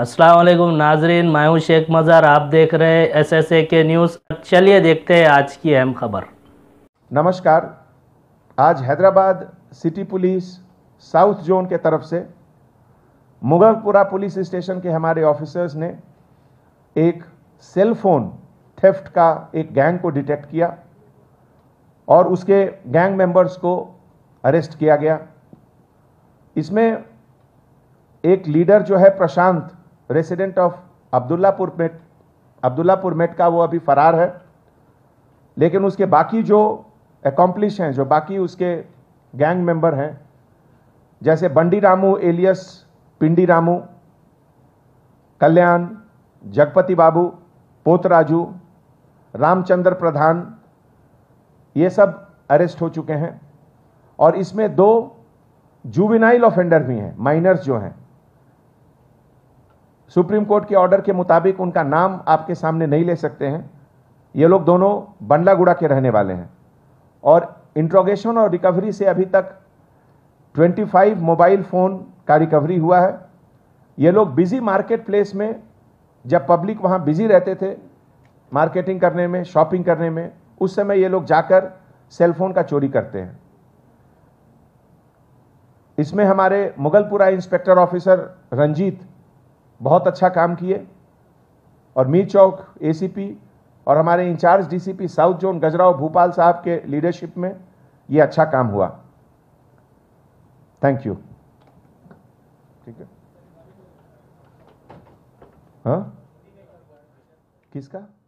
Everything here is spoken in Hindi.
असलकुम नाजरीन मायू शेख मज़ार आप देख रहे हैं एस एस ए के न्यूज़ चलिए देखते हैं आज की अहम खबर नमस्कार आज Hyderabad city police south zone के तरफ से मुगलपुरा पुलिस स्टेशन के हमारे ऑफिसर्स ने एक सेल फोन थेफ्ट का एक गैंग को डिटेक्ट किया और उसके गैंग मेंबर्स को अरेस्ट किया गया इसमें एक लीडर जो है Prashant resident of Abdullapurmet Abdullapurmet का वो अभी फरार है लेकिन उसके बाकी जो एकम्प्लिश हैं जो बाकी उसके गैंग मेंबर हैं जैसे बंडी रामू एलियस पिंडी रामू कल्याण जगपति बाबू पोतराजू रामचंद्र प्रधान ये सब अरेस्ट हो चुके हैं और इसमें दो जुविनाइल ऑफेंडर भी हैं माइनर्स जो हैं सुप्रीम कोर्ट के ऑर्डर के मुताबिक उनका नाम आपके सामने नहीं ले सकते हैं ये लोग दोनों बंडलागुड़ा के रहने वाले हैं और इंट्रोगेशन और रिकवरी से अभी तक 25 मोबाइल फ़ोन का रिकवरी हुआ है ये लोग बिज़ी मार्केट प्लेस में जब पब्लिक वहाँ बिज़ी रहते थे मार्केटिंग करने में शॉपिंग करने में उस समय ये लोग जाकर सेलफोन का चोरी करते हैं इसमें हमारे मुगलपुरा इंस्पेक्टर ऑफिसर रंजीत बहुत अच्छा काम किए और मीर चौक एसीपी और हमारे incharge DCP south zone Gajrao Bhopal साहब के लीडरशिप में ये अच्छा काम हुआ थैंक यू ठीक है हाँ किसका